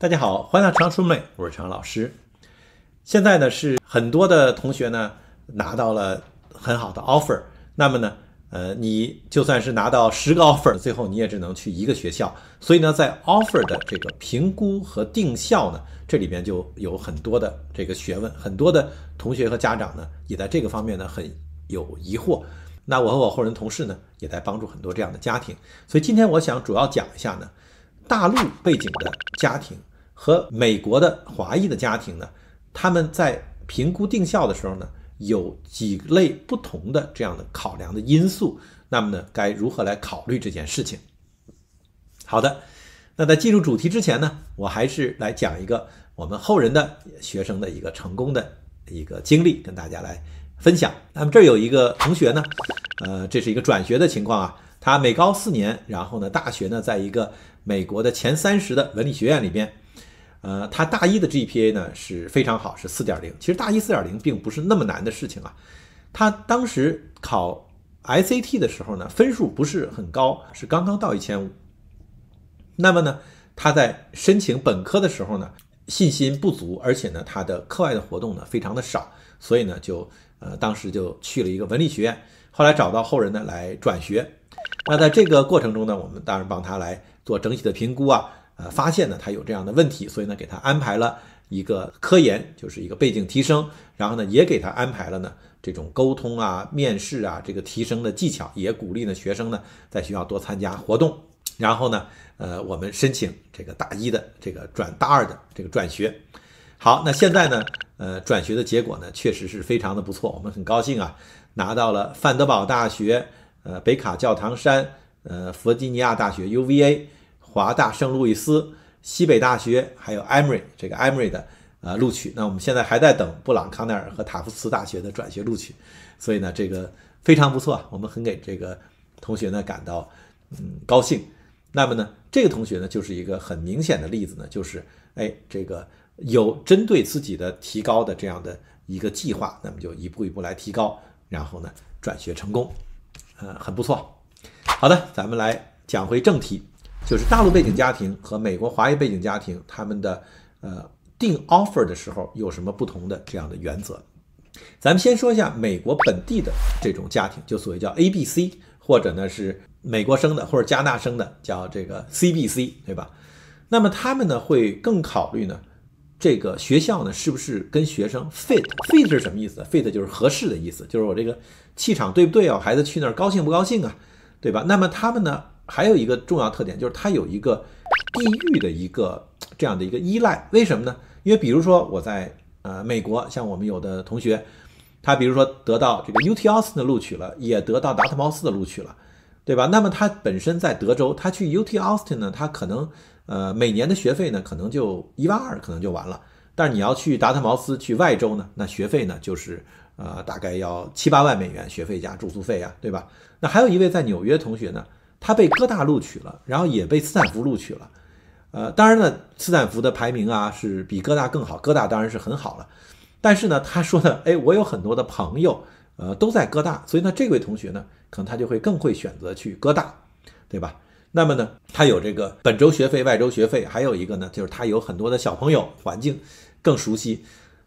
大家好，欢迎常书妹，我是常老师。现在呢是很多的同学呢拿到了很好的 offer，那么呢，呃，你就算是拿到十个 offer，最后你也只能去一个学校。所以呢，在 offer 的这个评估和定校呢，这里边就有很多的这个学问，很多的同学和家长呢也在这个方面呢很有疑惑。那我和我后人同事呢也在帮助很多这样的家庭，所以今天我想主要讲一下呢，大陆背景的家庭。和美国的华裔的家庭呢，他们在评估定校的时候呢，有几类不同的这样的考量的因素。那么呢，该如何来考虑这件事情？好的，那在进入主题之前呢，我还是来讲一个我们后人的学生的一个成功的一个经历，跟大家来分享。那么这有一个同学呢，呃，这是一个转学的情况啊，他美高四年，然后呢，大学呢，在一个美国的前三十的文理学院里边。呃，他大一的 GPA 呢是非常好，是四点零。其实大一四点零并不是那么难的事情啊。他当时考 SAT 的时候呢，分数不是很高，是刚刚到一千五。那么呢，他在申请本科的时候呢，信心不足，而且呢，他的课外的活动呢非常的少，所以呢，就呃当时就去了一个文理学院。后来找到后人呢来转学。那在这个过程中呢，我们当然帮他来做整体的评估啊。呃，发现呢，他有这样的问题，所以呢，给他安排了一个科研，就是一个背景提升，然后呢，也给他安排了呢这种沟通啊、面试啊，这个提升的技巧，也鼓励呢学生呢在学校多参加活动，然后呢，呃，我们申请这个大一的这个转大二的这个转学。好，那现在呢，呃，转学的结果呢，确实是非常的不错，我们很高兴啊，拿到了范德堡大学、呃，北卡教堂山、呃，弗吉尼亚大学 UVA。华大圣路易斯、西北大学，还有 Emory 这个 Emory 的呃录取，那我们现在还在等布朗康奈尔和塔夫茨大学的转学录取，所以呢，这个非常不错，我们很给这个同学呢感到嗯高兴。那么呢，这个同学呢就是一个很明显的例子呢，就是哎这个有针对自己的提高的这样的一个计划，那么就一步一步来提高，然后呢转学成功，呃很不错。好的，咱们来讲回正题。就是大陆背景家庭和美国华裔背景家庭，他们的呃定 offer 的时候有什么不同的这样的原则？咱们先说一下美国本地的这种家庭，就所谓叫 A B C，或者呢是美国生的或者加拿大生的，叫这个 C B C，对吧？那么他们呢会更考虑呢这个学校呢是不是跟学生 fit fit 是什么意思？fit 就是合适的意思，就是我这个气场对不对啊？孩子去那儿高兴不高兴啊？对吧？那么他们呢？还有一个重要特点，就是它有一个地域的一个这样的一个依赖。为什么呢？因为比如说我在呃美国，像我们有的同学，他比如说得到这个 UT Austin 的录取了，也得到达特茅斯的录取了，对吧？那么他本身在德州，他去 UT Austin 呢，他可能呃每年的学费呢可能就一万二，可能就完了。但是你要去达特茅斯去外州呢，那学费呢就是呃大概要七八万美元学费加住宿费呀，对吧？那还有一位在纽约同学呢。他被哥大录取了，然后也被斯坦福录取了，呃，当然了，斯坦福的排名啊是比哥大更好，哥大当然是很好了，但是呢，他说呢，哎，我有很多的朋友，呃，都在哥大，所以呢，这位同学呢，可能他就会更会选择去哥大，对吧？那么呢，他有这个本周学费、外周学费，还有一个呢，就是他有很多的小朋友，环境更熟悉。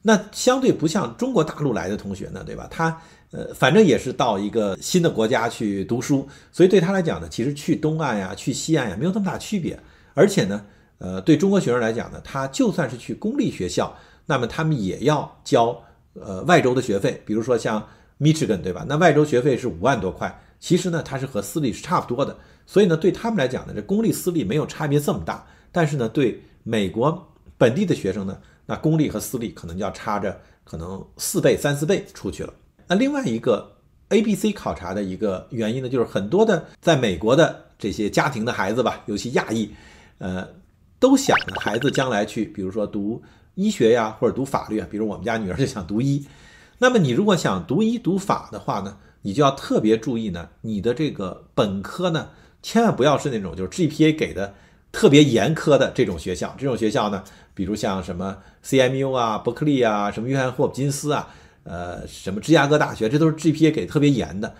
那相对不像中国大陆来的同学呢，对吧？他呃，反正也是到一个新的国家去读书，所以对他来讲呢，其实去东岸呀，去西岸呀，没有那么大区别。而且呢，呃，对中国学生来讲呢，他就算是去公立学校，那么他们也要交呃外州的学费，比如说像 g a 根，对吧？那外州学费是五万多块，其实呢，它是和私立是差不多的。所以呢，对他们来讲呢，这公立私立没有差别这么大。但是呢，对美国本地的学生呢。那公立和私立可能就要差着可能四倍三四倍出去了。那另外一个 A、B、C 考察的一个原因呢，就是很多的在美国的这些家庭的孩子吧，尤其亚裔，呃，都想孩子将来去，比如说读医学呀，或者读法律。啊。比如我们家女儿就想读医。那么你如果想读医读法的话呢，你就要特别注意呢，你的这个本科呢，千万不要是那种就是 GPA 给的特别严苛的这种学校，这种学校呢。比如像什么 CMU 啊、伯克利啊、什么约翰霍普金斯啊、呃，什么芝加哥大学，这都是 GPA 给特别严的。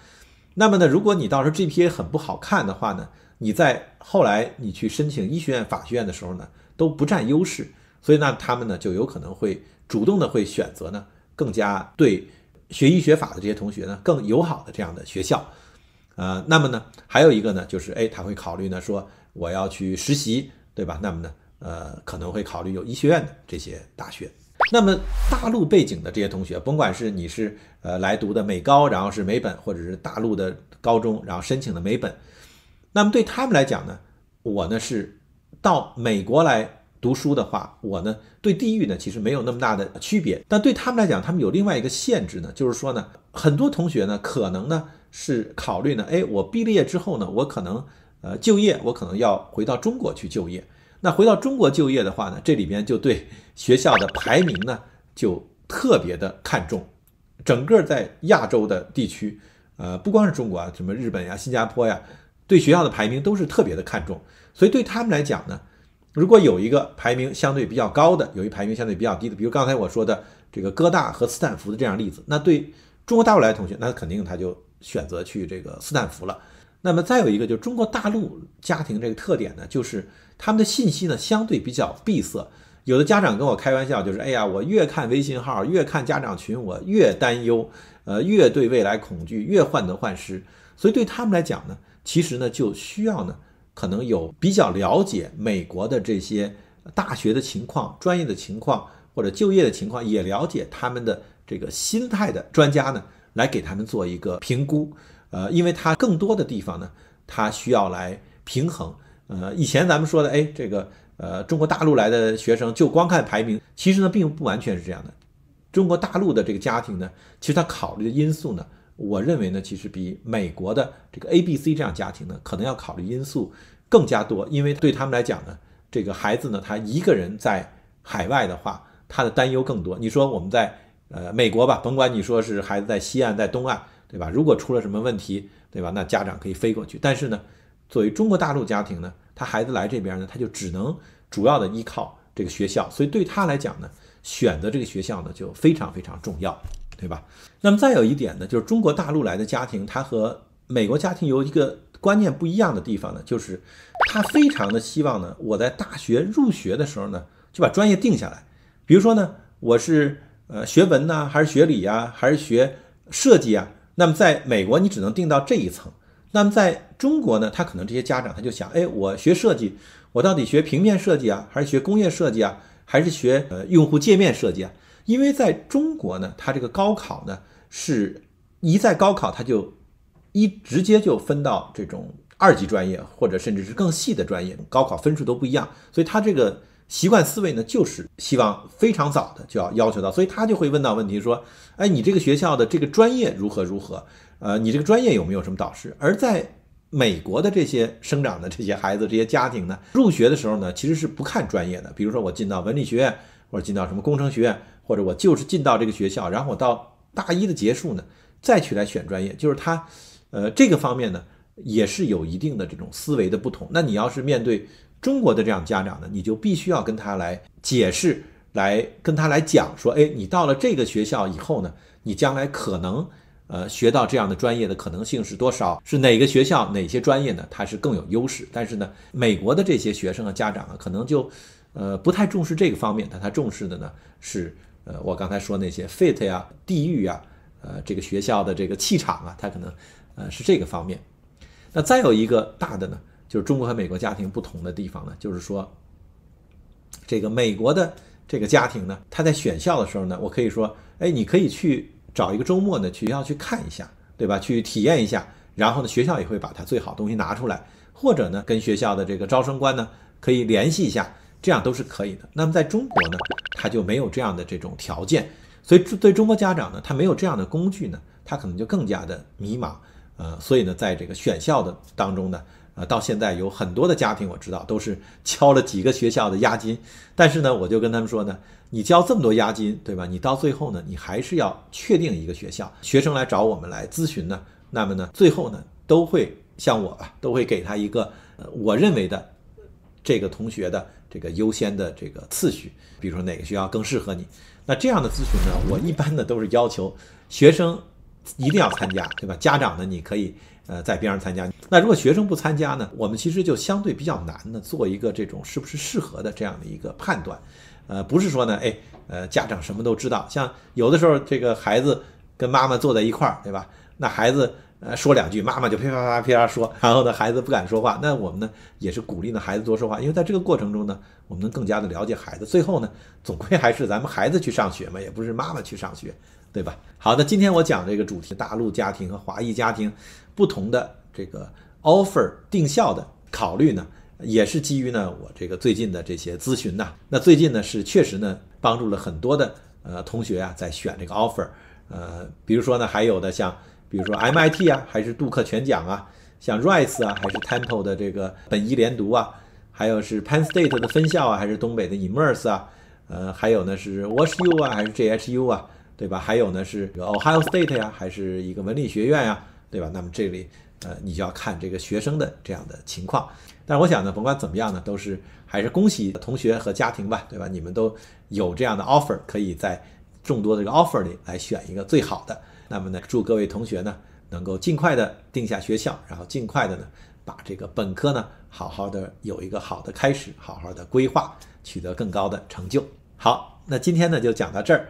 那么呢，如果你到时候 GPA 很不好看的话呢，你在后来你去申请医学院、法学院的时候呢，都不占优势。所以呢，他们呢就有可能会主动的会选择呢更加对学医学法的这些同学呢更友好的这样的学校。呃，那么呢，还有一个呢就是，哎，他会考虑呢说我要去实习，对吧？那么呢？呃，可能会考虑有医学院的这些大学。那么大陆背景的这些同学，甭管是你是呃来读的美高，然后是美本，或者是大陆的高中，然后申请的美本。那么对他们来讲呢，我呢是到美国来读书的话，我呢对地域呢其实没有那么大的区别。但对他们来讲，他们有另外一个限制呢，就是说呢，很多同学呢可能呢是考虑呢，哎，我毕了业之后呢，我可能呃就业，我可能要回到中国去就业。那回到中国就业的话呢，这里边就对学校的排名呢就特别的看重。整个在亚洲的地区，呃，不光是中国啊，什么日本呀、新加坡呀，对学校的排名都是特别的看重。所以对他们来讲呢，如果有一个排名相对比较高的，有一排名相对比较低的，比如刚才我说的这个哥大和斯坦福的这样例子，那对中国大陆来的同学，那肯定他就选择去这个斯坦福了。那么再有一个，就是中国大陆家庭这个特点呢，就是他们的信息呢相对比较闭塞。有的家长跟我开玩笑，就是哎呀，我越看微信号，越看家长群，我越担忧，呃，越对未来恐惧，越患得患失。所以对他们来讲呢，其实呢就需要呢，可能有比较了解美国的这些大学的情况、专业的情况或者就业的情况，也了解他们的这个心态的专家呢，来给他们做一个评估。呃，因为它更多的地方呢，它需要来平衡。呃，以前咱们说的，哎，这个呃，中国大陆来的学生就光看排名，其实呢，并不完全是这样的。中国大陆的这个家庭呢，其实他考虑的因素呢，我认为呢，其实比美国的这个 A、B、C 这样家庭呢，可能要考虑因素更加多，因为对他们来讲呢，这个孩子呢，他一个人在海外的话，他的担忧更多。你说我们在呃美国吧，甭管你说是孩子在西岸，在东岸。对吧？如果出了什么问题，对吧？那家长可以飞过去。但是呢，作为中国大陆家庭呢，他孩子来这边呢，他就只能主要的依靠这个学校。所以对他来讲呢，选择这个学校呢就非常非常重要，对吧？那么再有一点呢，就是中国大陆来的家庭，他和美国家庭有一个观念不一样的地方呢，就是他非常的希望呢，我在大学入学的时候呢，就把专业定下来。比如说呢，我是呃学文呢，还是学理呀，还是学设计啊？那么在美国，你只能定到这一层。那么在中国呢？他可能这些家长他就想：哎，我学设计，我到底学平面设计啊，还是学工业设计啊，还是学呃用户界面设计啊？因为在中国呢，他这个高考呢是一在高考他就一直接就分到这种二级专业，或者甚至是更细的专业，高考分数都不一样，所以他这个。习惯思维呢，就是希望非常早的就要要求到，所以他就会问到问题说：“哎，你这个学校的这个专业如何如何？呃，你这个专业有没有什么导师？”而在美国的这些生长的这些孩子、这些家庭呢，入学的时候呢，其实是不看专业的。比如说，我进到文理学院，或者进到什么工程学院，或者我就是进到这个学校，然后我到大一的结束呢，再去来选专业。就是他，呃，这个方面呢，也是有一定的这种思维的不同。那你要是面对。中国的这样家长呢，你就必须要跟他来解释，来跟他来讲说，哎，你到了这个学校以后呢，你将来可能，呃，学到这样的专业的可能性是多少？是哪个学校、哪些专业呢？它是更有优势。但是呢，美国的这些学生和家长啊，可能就，呃，不太重视这个方面，但他重视的呢是，呃，我刚才说那些 fit 呀、地域呀、呃，这个学校的这个气场啊，他可能，呃，是这个方面。那再有一个大的呢？就是中国和美国家庭不同的地方呢，就是说，这个美国的这个家庭呢，他在选校的时候呢，我可以说，哎，你可以去找一个周末去学校去看一下，对吧？去体验一下，然后呢，学校也会把他最好的东西拿出来，或者呢，跟学校的这个招生官呢可以联系一下，这样都是可以的。那么在中国呢，他就没有这样的这种条件，所以对中国家长呢，他没有这样的工具呢，他可能就更加的迷茫，呃，所以呢，在这个选校的当中呢。啊，到现在有很多的家庭，我知道都是交了几个学校的押金，但是呢，我就跟他们说呢，你交这么多押金，对吧？你到最后呢，你还是要确定一个学校。学生来找我们来咨询呢，那么呢，最后呢，都会像我吧，都会给他一个我认为的这个同学的这个优先的这个次序，比如说哪个学校更适合你。那这样的咨询呢，我一般呢都是要求学生一定要参加，对吧？家长呢，你可以。呃，在边上参加。那如果学生不参加呢？我们其实就相对比较难呢，做一个这种是不是适合的这样的一个判断。呃，不是说呢，哎，呃，家长什么都知道。像有的时候这个孩子跟妈妈坐在一块儿，对吧？那孩子呃说两句，妈妈就噼啪啪噼啪说，然后呢，孩子不敢说话。那我们呢，也是鼓励呢孩子多说话，因为在这个过程中呢，我们能更加的了解孩子。最后呢，总归还是咱们孩子去上学嘛，也不是妈妈去上学，对吧？好的，今天我讲这个主题：大陆家庭和华裔家庭。不同的这个 offer 定校的考虑呢，也是基于呢我这个最近的这些咨询呐。那最近呢是确实呢帮助了很多的呃同学啊在选这个 offer，呃，比如说呢还有的像，比如说 MIT 啊，还是杜克全奖啊，像 Rice 啊，还是 Temple 的这个本一连读啊，还有是 Penn State 的分校啊，还是东北的 Immers 啊，呃，还有呢是 Wash U 啊，还是 G H U 啊，对吧？还有呢是 Ohio State 呀，还是一个文理学院呀？对吧？那么这里，呃，你就要看这个学生的这样的情况。但是我想呢，甭管怎么样呢，都是还是恭喜同学和家庭吧，对吧？你们都有这样的 offer，可以在众多这个 offer 里来选一个最好的。那么呢，祝各位同学呢能够尽快的定下学校，然后尽快的呢把这个本科呢好好的有一个好的开始，好好的规划，取得更高的成就。好，那今天呢就讲到这儿。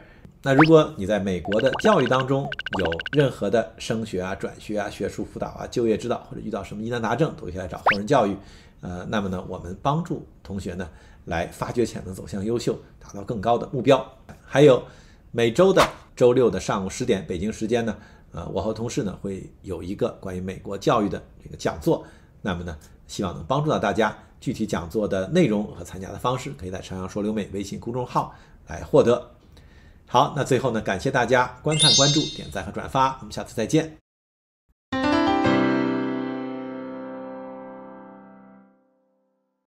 那如果你在美国的教育当中有任何的升学啊、转学啊、学术辅导啊、就业指导，或者遇到什么疑难杂症，同学来找宏仁教育，呃，那么呢，我们帮助同学呢来发掘潜能，走向优秀，达到更高的目标。还有每周的周六的上午十点北京时间呢，呃，我和同事呢会有一个关于美国教育的这个讲座，那么呢，希望能帮助到大家。具体讲座的内容和参加的方式，可以在长阳说留美微信公众号来获得。好，那最后呢？感谢大家观看、关注、点赞和转发，我们下次再见。